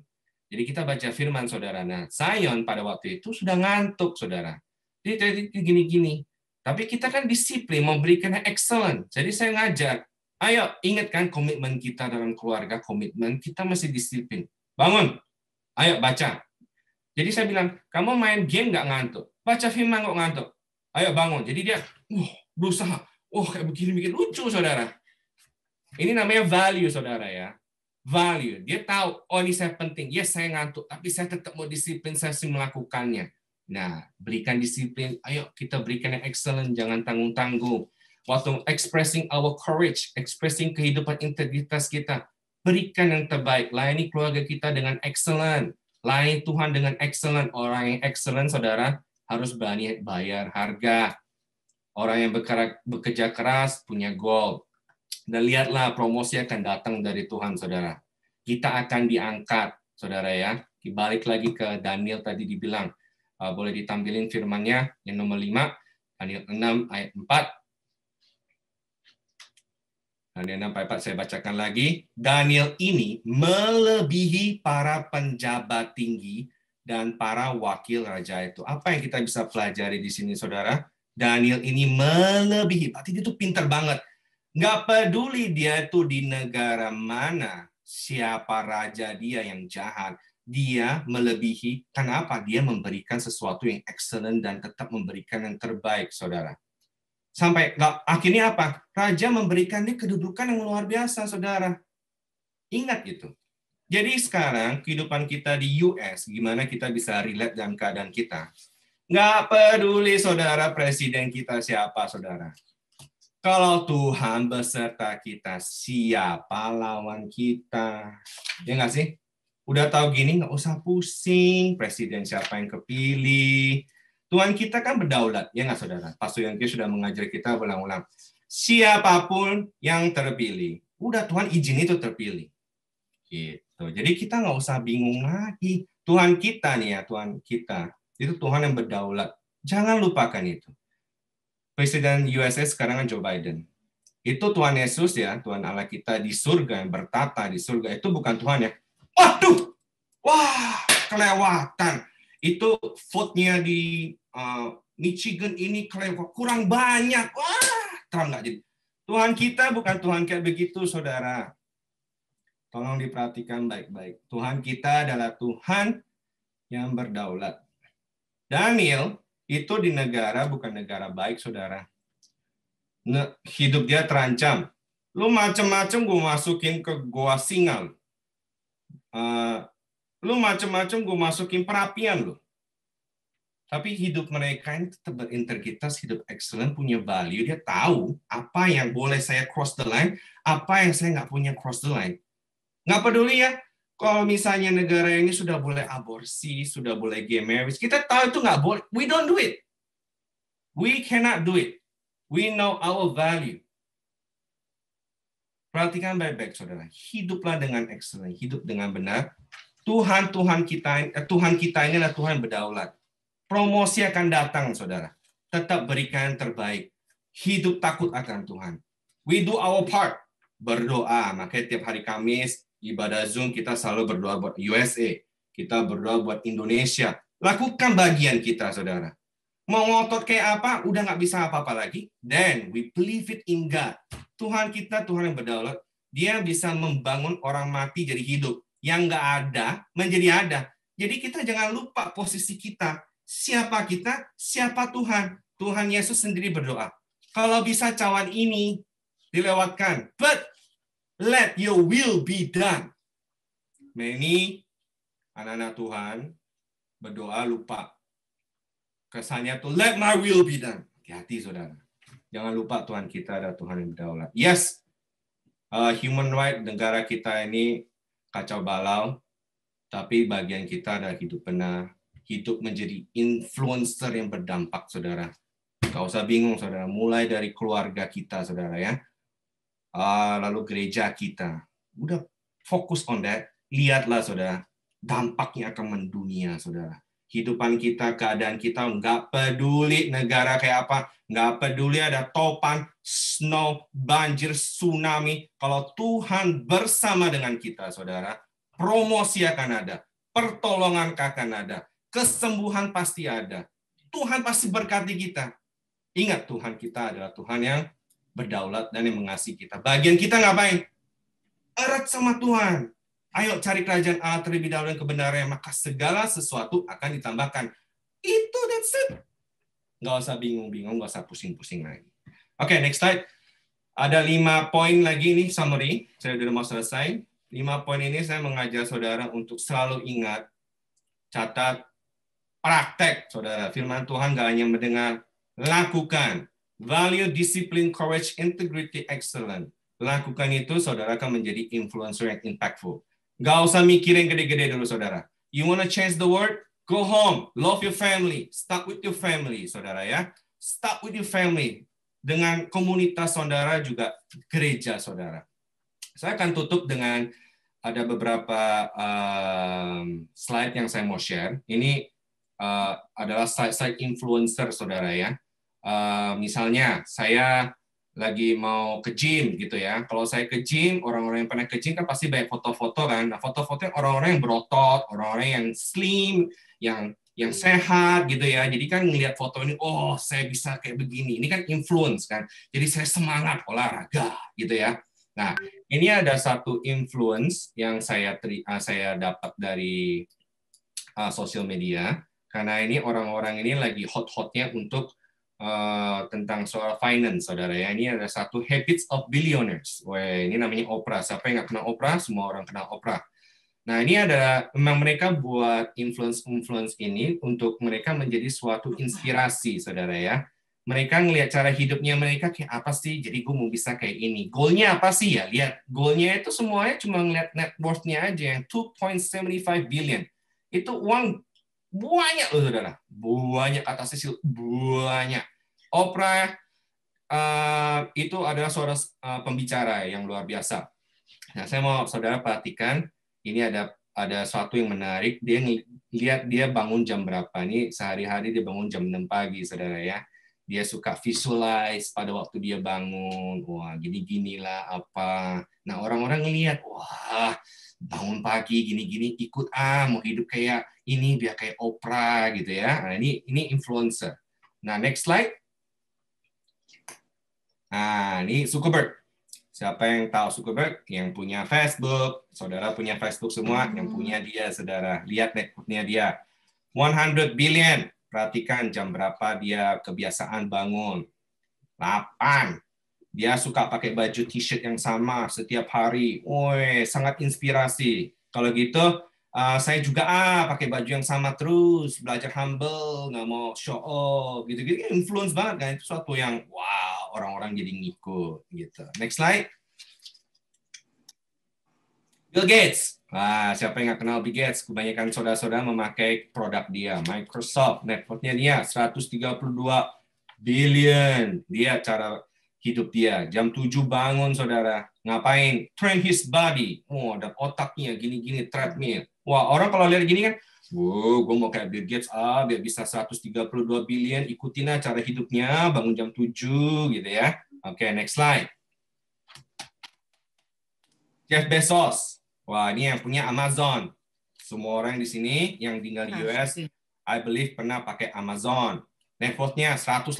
Jadi kita baca firman saudara. Nah, Zion pada waktu itu sudah ngantuk saudara. Jadi gini-gini. Tapi kita kan disiplin memberikan excellent. Jadi saya ngajak, ayo ingatkan komitmen kita dalam keluarga, komitmen kita masih disiplin. Bangun, ayo baca. Jadi saya bilang, kamu main game nggak ngantuk? baca firman kok ngantuk. Ayo bangun. Jadi dia wah, berusaha. Wah, oh, kayak begini bikin lucu, Saudara. Ini namanya value, Saudara ya. Value. Dia tahu, oh ini saya penting. Yes, saya ngantuk, tapi saya tetap mau disiplin, saya sih melakukannya. Nah, berikan disiplin. Ayo kita berikan yang excellent, jangan tanggung-tanggung. Waktu expressing our courage, expressing kehidupan integritas kita, berikan yang terbaik. Layani keluarga kita dengan excellent. Layani Tuhan dengan excellent. Orang yang excellent, saudara, harus berani bayar harga. Orang yang bekerja keras punya goal. Dan lihatlah promosi akan datang dari Tuhan, saudara. Kita akan diangkat, saudara ya. Balik lagi ke Daniel tadi dibilang. Uh, boleh ditampilin firmannya yang nomor 5, Daniel 6 ayat 4. Daniel 6 ayat 4 saya bacakan lagi. Daniel ini melebihi para penjabat tinggi dan para wakil raja itu. Apa yang kita bisa pelajari di sini, saudara? Daniel ini melebihi. Berarti dia tuh pinter banget. Nggak peduli dia itu di negara mana, siapa raja dia yang jahat, dia melebihi. Kenapa? Dia memberikan sesuatu yang excellent dan tetap memberikan yang terbaik, saudara. Sampai akhirnya apa? Raja memberikan dia kedudukan yang luar biasa, saudara. Ingat itu. Jadi sekarang kehidupan kita di US, gimana kita bisa relate dalam keadaan kita. Nggak peduli saudara presiden kita siapa saudara. Kalau Tuhan beserta kita, siapa lawan kita? Ya nggak sih? Udah tahu gini, nggak usah pusing. Presiden siapa yang kepilih? Tuhan kita kan berdaulat, ya nggak saudara? Pastor Yangki sudah mengajar kita berulang-ulang. Siapapun yang terpilih, udah Tuhan izin itu terpilih. Gitu. Tuh, gitu. jadi kita nggak usah bingung lagi. Tuhan kita nih ya, Tuhan kita. Itu Tuhan yang berdaulat. Jangan lupakan itu. Presiden USA sekarang kan Joe Biden. Itu Tuhan Yesus ya, Tuhan Allah kita di surga yang bertata di surga. Itu bukan Tuhan ya. Waduh, wah kelewatan. Itu vote-nya di uh, Michigan ini kelewat, kurang banyak. Wah, terang nggak jadi. Tuhan kita bukan Tuhan kayak begitu, saudara. Tolong diperhatikan baik-baik. Tuhan kita adalah Tuhan yang berdaulat. Daniel itu di negara bukan negara baik, saudara. hidup dia terancam. Lu macem-macem gue masukin ke goa singa. Lu, uh, lu macem-macem gue masukin perapian lu. Tapi hidup mereka ini tetap berintegritas, hidup excellent, punya value. Dia tahu apa yang boleh saya cross the line, apa yang saya nggak punya cross the line. Nggak peduli ya, kalau misalnya negara ini sudah boleh aborsi, sudah boleh gay marriage, kita tahu itu nggak boleh. We don't do it. We cannot do it. We know our value. Perhatikan baik-baik saudara. Hiduplah dengan excellent, hidup dengan benar. Tuhan Tuhan kita eh, Tuhan kita ini adalah Tuhan berdaulat. Promosi akan datang saudara. Tetap berikan yang terbaik. Hidup takut akan Tuhan. We do our part. Berdoa. Makanya tiap hari Kamis ibadah Zoom kita selalu berdoa buat USA, kita berdoa buat Indonesia. Lakukan bagian kita, saudara. Mau ngotot kayak apa, udah nggak bisa apa-apa lagi. Then we believe it in God. Tuhan kita, Tuhan yang berdaulat, dia bisa membangun orang mati jadi hidup. Yang nggak ada, menjadi ada. Jadi kita jangan lupa posisi kita. Siapa kita, siapa Tuhan. Tuhan Yesus sendiri berdoa. Kalau bisa cawan ini dilewatkan. But Let your will be done. Nah ini anak-anak Tuhan berdoa lupa. Kesannya tuh let my will be done. Hati-hati saudara. Jangan lupa Tuhan kita ada Tuhan yang berdaulat. Yes, uh, human right negara kita ini kacau balau, tapi bagian kita adalah hidup benar, hidup menjadi influencer yang berdampak, saudara. Kau usah bingung, saudara. Mulai dari keluarga kita, saudara ya. Ah, lalu gereja kita. Udah fokus on that, lihatlah saudara, dampaknya akan mendunia saudara. Kehidupan kita, keadaan kita, nggak peduli negara kayak apa, nggak peduli ada topan, snow, banjir, tsunami. Kalau Tuhan bersama dengan kita, saudara, promosi akan ada, pertolongan akan ada, kesembuhan pasti ada. Tuhan pasti berkati kita. Ingat Tuhan kita adalah Tuhan yang berdaulat dan yang mengasihi kita. Bagian kita ngapain? Erat sama Tuhan. Ayo cari kerajaan Allah terlebih dahulu dan kebenaran, maka segala sesuatu akan ditambahkan. Itu that's it. Nggak usah bingung-bingung, nggak usah pusing-pusing lagi. Oke, okay, next slide. Ada lima poin lagi ini summary. Saya sudah mau selesai. Lima poin ini saya mengajar saudara untuk selalu ingat, catat, praktek, saudara. Firman Tuhan nggak hanya mendengar, lakukan. Value, discipline, courage, integrity, excellent. Lakukan itu, saudara akan menjadi influencer yang impactful. Gak usah mikir yang gede-gede dulu, saudara. You wanna change the world? Go home. Love your family. Stop with your family, saudara ya. Stop with your family. Dengan komunitas saudara juga gereja, saudara. Saya akan tutup dengan ada beberapa uh, slide yang saya mau share. Ini uh, adalah side-side influencer, saudara ya Eh, misalnya saya lagi mau ke gym gitu ya. Kalau saya ke gym, orang-orang yang pernah ke gym kan pasti banyak foto-foto kan. Nah, foto-foto orang-orang yang berotot, orang-orang yang slim, yang yang sehat gitu ya. Jadi kan ngelihat foto ini, oh saya bisa kayak begini. Ini kan influence kan. Jadi saya semangat olahraga gitu ya. Nah, ini ada satu influence yang saya teri, eh, saya dapat dari uh, sosial media karena ini orang-orang ini lagi hot-hotnya untuk uh, tentang soal finance, saudara ya. Ini ada satu Habits of Billionaires. Wah, ini namanya Oprah. Siapa yang nggak kenal Oprah? Semua orang kenal Oprah. Nah, ini ada memang mereka buat influence-influence ini untuk mereka menjadi suatu inspirasi, saudara ya. Mereka ngelihat cara hidupnya mereka kayak apa sih? Jadi gue mau bisa kayak ini. Goalnya apa sih ya? Lihat, goalnya itu semuanya cuma ngelihat net worthnya aja yang 2.75 billion. Itu uang banyak loh saudara, banyak kata Cecil, banyak. Oprah uh, itu adalah suara uh, pembicara yang luar biasa. Nah, saya mau saudara perhatikan, ini ada ada suatu yang menarik. Dia lihat dia bangun jam berapa nih? Sehari-hari dia bangun jam 6 pagi, saudara ya. Dia suka visualize pada waktu dia bangun. Wah, gini-ginilah apa. Nah, orang-orang lihat, wah, bangun pagi gini-gini ikut ah mau hidup kayak ini dia kayak Oprah gitu ya. Nah, ini ini influencer. Nah, next slide. Nah, ini Zuckerberg. Siapa yang tahu Zuckerberg? Yang punya Facebook, saudara punya Facebook semua, hmm. yang punya dia, saudara. Lihat networknya dia. 100 billion. Perhatikan jam berapa dia kebiasaan bangun. 8. Dia suka pakai baju t-shirt yang sama setiap hari. Woi, sangat inspirasi. Kalau gitu, Eh, saya juga ah pakai baju yang sama terus, belajar humble, nggak mau show off, gitu-gitu. Kan influence banget kan itu suatu yang wow orang-orang jadi ngikut gitu. Next slide. Bill Gates. Nah, siapa yang nggak kenal Bill Gates? Kebanyakan saudara-saudara memakai produk dia. Microsoft, networknya dia 132 billion. Dia cara hidup dia. Jam 7 bangun, saudara. Ngapain? Train his body. Oh, dan otaknya gini-gini, treadmill. Wah, orang kalau lihat gini kan, wow, gue mau kayak Bill Gates, ah, biar bisa 132 billion, ikutin lah cara hidupnya, bangun jam 7, gitu ya. Oke, okay, next slide. Jeff Bezos. Wah, ini yang punya Amazon. Semua orang di sini yang tinggal di ah, US, iya. I believe pernah pakai Amazon. Net worth-nya 180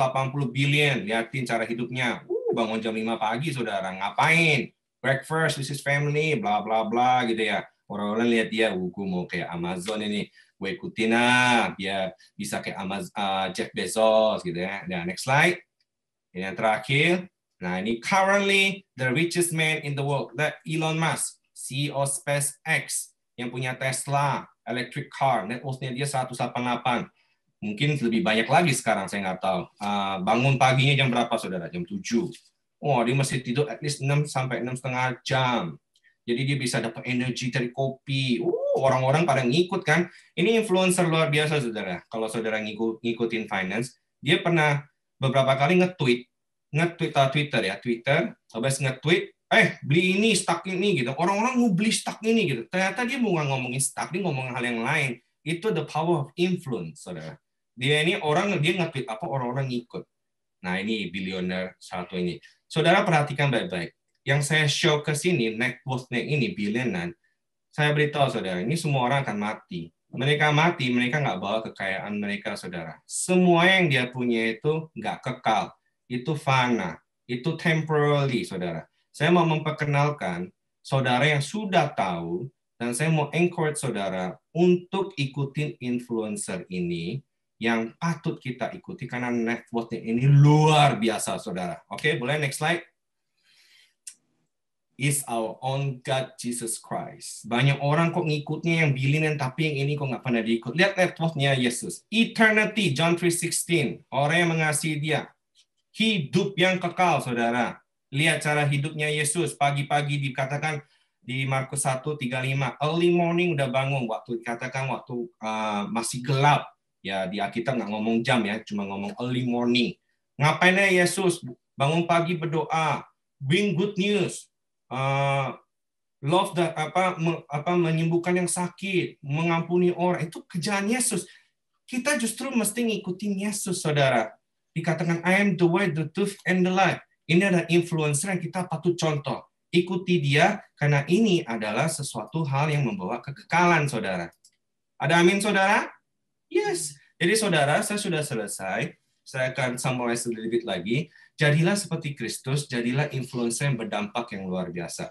billion. liatin cara hidupnya. Uh, bangun jam 5 pagi, saudara. Ngapain? Breakfast, this is family, bla bla bla gitu ya orang-orang lihat dia ya, hukum mau kayak Amazon ini gue ikutin lah dia bisa kayak Amazon uh, ah, Jeff Bezos gitu ya nah next slide ini yang terakhir nah ini currently the richest man in the world The Elon Musk CEO SpaceX yang punya Tesla electric car net worthnya dia 188 mungkin lebih banyak lagi sekarang saya nggak tahu uh, bangun paginya jam berapa saudara jam 7 Oh, dia masih tidur at least 6 sampai enam setengah jam. Jadi dia bisa dapat energi dari kopi. Uh, orang-orang pada ngikut kan. Ini influencer luar biasa saudara. Kalau saudara ngikut, ngikutin finance, dia pernah beberapa kali nge-tweet, nge-tweet Twitter ya, Twitter, habis nge-tweet, eh beli ini, stuck ini gitu. Orang-orang mau beli stuck ini gitu. Ternyata dia mau ngomongin stuck, dia ngomong hal yang lain. Itu the power of influence, saudara. Dia ini orang dia nge-tweet apa orang-orang ngikut. Nah, ini bilioner satu ini. Saudara perhatikan baik-baik yang saya show ke sini, net worth ini, billionan, saya beritahu saudara, ini semua orang akan mati. Mereka mati, mereka nggak bawa kekayaan mereka, saudara. Semua yang dia punya itu nggak kekal. Itu fana. Itu temporarily, saudara. Saya mau memperkenalkan saudara yang sudah tahu, dan saya mau encourage saudara untuk ikutin influencer ini yang patut kita ikuti karena networknya ini luar biasa, saudara. Oke, boleh next slide? is our own God Jesus Christ. Banyak orang kok ngikutnya yang bilinan tapi yang ini kok nggak pernah diikut. Lihat networknya Yesus. Eternity, John 3.16. Orang yang mengasihi dia. Hidup yang kekal, saudara. Lihat cara hidupnya Yesus. Pagi-pagi dikatakan di Markus 1.35. Early morning udah bangun. Waktu dikatakan waktu uh, masih gelap. Ya di Alkitab nggak ngomong jam ya. Cuma ngomong early morning. Ngapainnya Yesus? Bangun pagi berdoa. Bring good news uh, love that apa me, apa menyembuhkan yang sakit, mengampuni orang itu kerjaan Yesus. Kita justru mesti ngikutin Yesus, saudara. Dikatakan I am the way, the truth, and the life. Ini adalah influencer yang kita patut contoh. Ikuti dia karena ini adalah sesuatu hal yang membawa kekekalan, saudara. Ada amin, saudara? Yes. Jadi saudara, saya sudah selesai. Saya akan summarize sedikit lagi. Jadilah seperti Kristus, jadilah influencer yang berdampak yang luar biasa.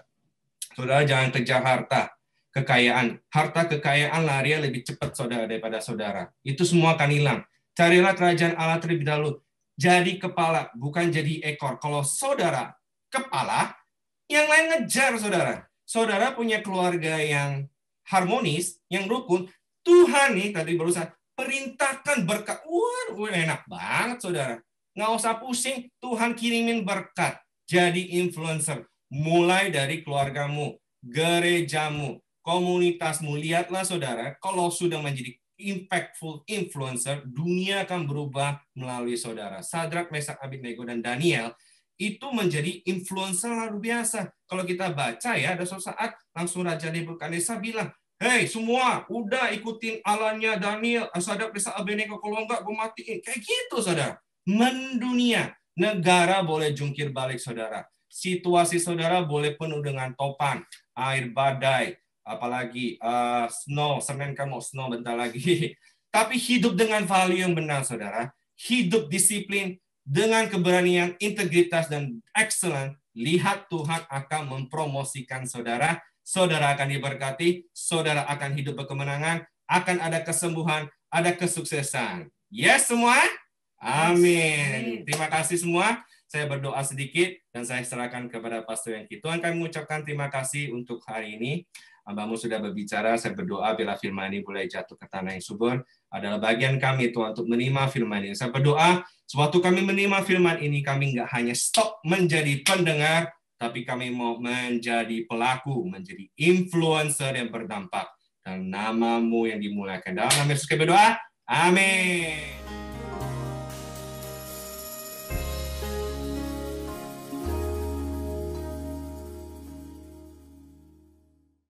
Saudara jangan kejar harta, kekayaan. Harta kekayaan lari lebih cepat saudara daripada saudara. Itu semua akan hilang. Carilah kerajaan Allah terlebih dahulu. Jadi kepala, bukan jadi ekor. Kalau saudara kepala, yang lain ngejar saudara. Saudara punya keluarga yang harmonis, yang rukun. Tuhan nih tadi barusan perintahkan berkat. Wah, enak banget saudara nggak usah pusing, Tuhan kirimin berkat. Jadi influencer. Mulai dari keluargamu, gerejamu, komunitasmu. Lihatlah saudara, kalau sudah menjadi impactful influencer, dunia akan berubah melalui saudara. Sadrak, Mesak, Abidnego, dan Daniel itu menjadi influencer luar biasa. Kalau kita baca ya, ada suatu saat langsung Raja Nebukadnezar bilang, Hei semua, udah ikutin alanya Daniel, Sadrak, Mesak, Abidnego, kalau enggak gue matiin. Kayak gitu saudara mendunia. Negara boleh jungkir balik, saudara. Situasi saudara boleh penuh dengan topan, air badai, apalagi uh, snow. Senin kamu snow bentar lagi. [LAUGHS] Tapi hidup dengan value yang benar, saudara. Hidup disiplin dengan keberanian, integritas, dan excellent. Lihat Tuhan akan mempromosikan saudara. Saudara akan diberkati, saudara akan hidup berkemenangan, akan ada kesembuhan, ada kesuksesan. Yes semua? Amin. Terima kasih semua. Saya berdoa sedikit dan saya serahkan kepada Pastor yang Tuhan kami mengucapkan terima kasih untuk hari ini. Abangmu sudah berbicara, saya berdoa bila firman ini boleh jatuh ke tanah yang subur adalah bagian kami Tuhan untuk menerima firman ini. Saya berdoa sewaktu kami menerima firman ini kami nggak hanya stop menjadi pendengar, tapi kami mau menjadi pelaku, menjadi influencer yang berdampak. Dan namamu yang ke Dalam nama Yesus kami berdoa. Amin.